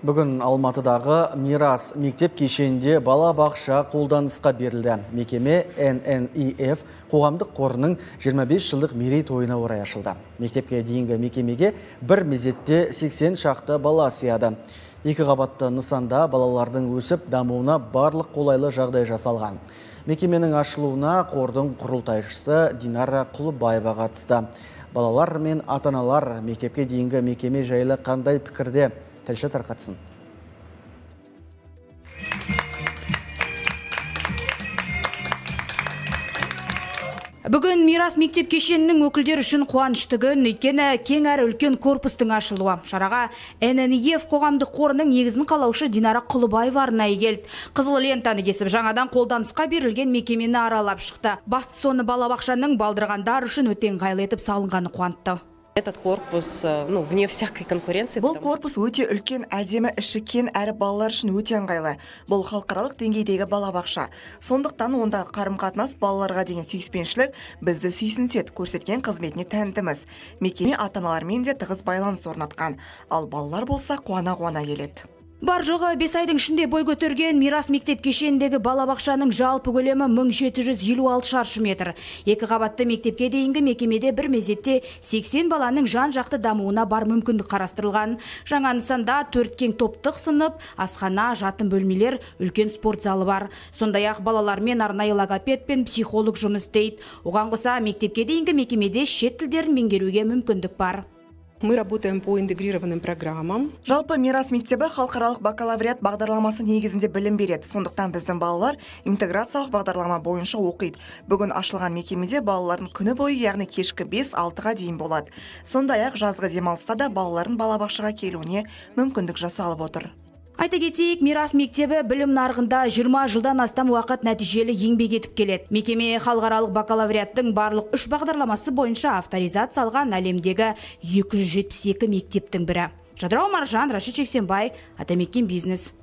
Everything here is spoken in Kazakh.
Бүгін Алматыдағы Мирас мектеп кешенінде бала бақша қолданысқа берілді. Мекеме NNEF қоғамдық қорының 25 жылдық мерей тойына орай ашылды. Мектепке дейінгі мекемеге бір мезетте 80 шақты бала сияды. Екі қабатты нысанда балалардың өсіп дамуына барлық қолайлы жағдай жасалған. Мекеменің ашылуына қордың құрылтайшысы Динара Құлыбаева қатысты. Балалар мен ата-аналар мектепке дейінгі мекеме жайлы қандай пікірде тілші тарқатсын Бүгін Мирас мектеп кешенінің өкілдер үшін қуанышты күн, өйткені кең әрі үлкен корпустың ашылуы. Шараға ННЕФ қоғамдық қорының негізін қалаушы Динара Құлыбаева арнайы келді. Қызыл лентаны кесіп, жаңадан қолданысқа берілген мекемені аралап шықты. Басты соны балабақшаның балдырғандар үшін өте ыңғайлы етіп салынғаны қуантты этот корпус э, ну вне всякой конкуренции бұл корпус өте үлкен әдемі іші кең әрі балалар үшін өте ыңғайлы бұл халықаралық деңгейдегі балабақша сондықтан ондағы қарым қатынас балаларға деген сүйіспеншілік бізді сүйсінтеді көрсеткен қызметіне тәнтіміз мекеме ата аналармен де тығыз байланыс орнатқан ал балалар болса қуана қуана келеді Бар жоғы бес айдың ішінде бой көтерген Мирас мектеп кешеніндегі балабақшаның жалпы көлемі 1756 шаршы метр. Екі қабатты мектепке дейінгі мекемеде бір мезетте 80 баланың жан жақты дамуына бар мүмкіндік қарастырылған. Жаңа нысанда төрткен топтық сынып, асхана, жатын бөлмелер, үлкен спорт залы бар. Сондай ақ балалармен арнайы логопед пен психолог жұмыс істейді. Оған қоса мектепке дейінгі мекемеде шет тілдерін меңгеруге мүмкіндік бар мы работаем по интегрированным программам жалпы мирас мектебі халықаралық бакалавриат бағдарламасы негізінде білім береді сондықтан біздің балалар интеграциялық бағдарлама бойынша оқиды бүгін ашылған мекемеде балалардың күні бойы яғни кешкі 5-6-ға дейін болады сондай ақ жазғы демалыста да балалардың балабақшаға келуіне мүмкіндік жасалып отыр Айта кетейік, Мирас мектебі білім нарығында 20 жылдан астам уақыт нәтижелі еңбек етіп келеді. Мекеме халықаралық бакалавриаттың барлық үш бағдарламасы бойынша салған әлемдегі 272 мектептің бірі. Жадырау Маржан, Рашид Жексенбай, Атамекен бизнес.